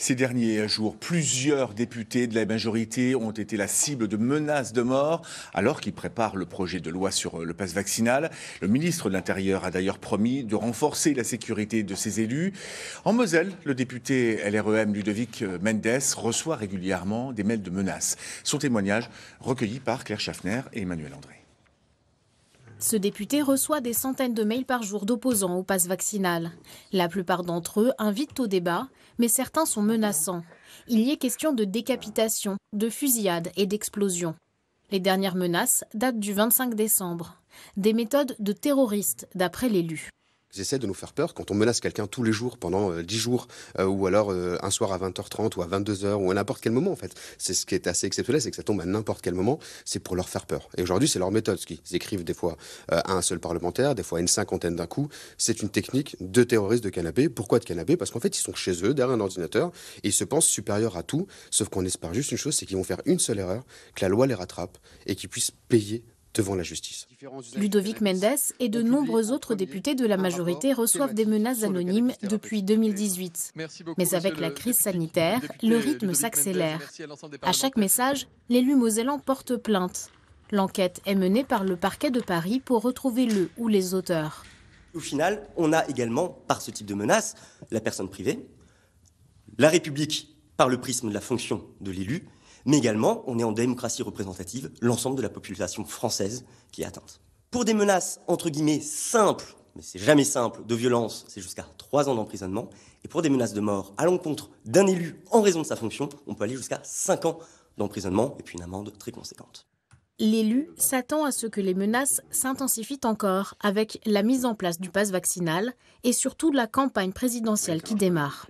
Ces derniers jours, plusieurs députés de la majorité ont été la cible de menaces de mort alors qu'ils préparent le projet de loi sur euh, le passe vaccinal. Le ministre de l'Intérieur a d'ailleurs promis de renforcer la sécurité de ses élus. En Moselle, le député LREM Ludovic euh, Mendes reçoit régulièrement des mails de menaces. Son témoignage recueilli par Claire Schaffner et Emmanuel André. Ce député reçoit des centaines de mails par jour d'opposants au pass vaccinal. La plupart d'entre eux invitent au débat, mais certains sont menaçants. Il y est question de décapitation, de fusillade et d'explosion. Les dernières menaces datent du 25 décembre. Des méthodes de terroristes, d'après l'élu. Ils essaient de nous faire peur quand on menace quelqu'un tous les jours pendant 10 euh, jours euh, ou alors euh, un soir à 20h30 ou à 22h ou à n'importe quel moment en fait. C'est ce qui est assez exceptionnel, c'est que ça tombe à n'importe quel moment, c'est pour leur faire peur. Et aujourd'hui, c'est leur méthode, ce qu'ils écrivent des fois à un seul parlementaire, des fois à une cinquantaine d'un coup. C'est une technique de terroristes de canapé. Pourquoi de canapé Parce qu'en fait, ils sont chez eux, derrière un ordinateur, et ils se pensent supérieurs à tout, sauf qu'on espère juste une chose, c'est qu'ils vont faire une seule erreur, que la loi les rattrape et qu'ils puissent payer devant la justice. Ludovic Mendes et de nombreux autres députés de la majorité reçoivent des menaces anonymes depuis 2018. Mais avec la crise sanitaire, le rythme s'accélère. À chaque message, l'élu mosellan porte plainte. L'enquête est menée par le parquet de Paris pour retrouver le ou les auteurs. Au final, on a également, par ce type de menace, la personne privée, la République par le prisme de la fonction de l'élu, mais également, on est en démocratie représentative, l'ensemble de la population française qui est atteinte. Pour des menaces, entre guillemets, simples, mais c'est jamais simple, de violence, c'est jusqu'à 3 ans d'emprisonnement, et pour des menaces de mort à l'encontre d'un élu en raison de sa fonction, on peut aller jusqu'à cinq ans d'emprisonnement et puis une amende très conséquente. L'élu s'attend à ce que les menaces s'intensifient encore avec la mise en place du pass vaccinal et surtout de la campagne présidentielle qui démarre.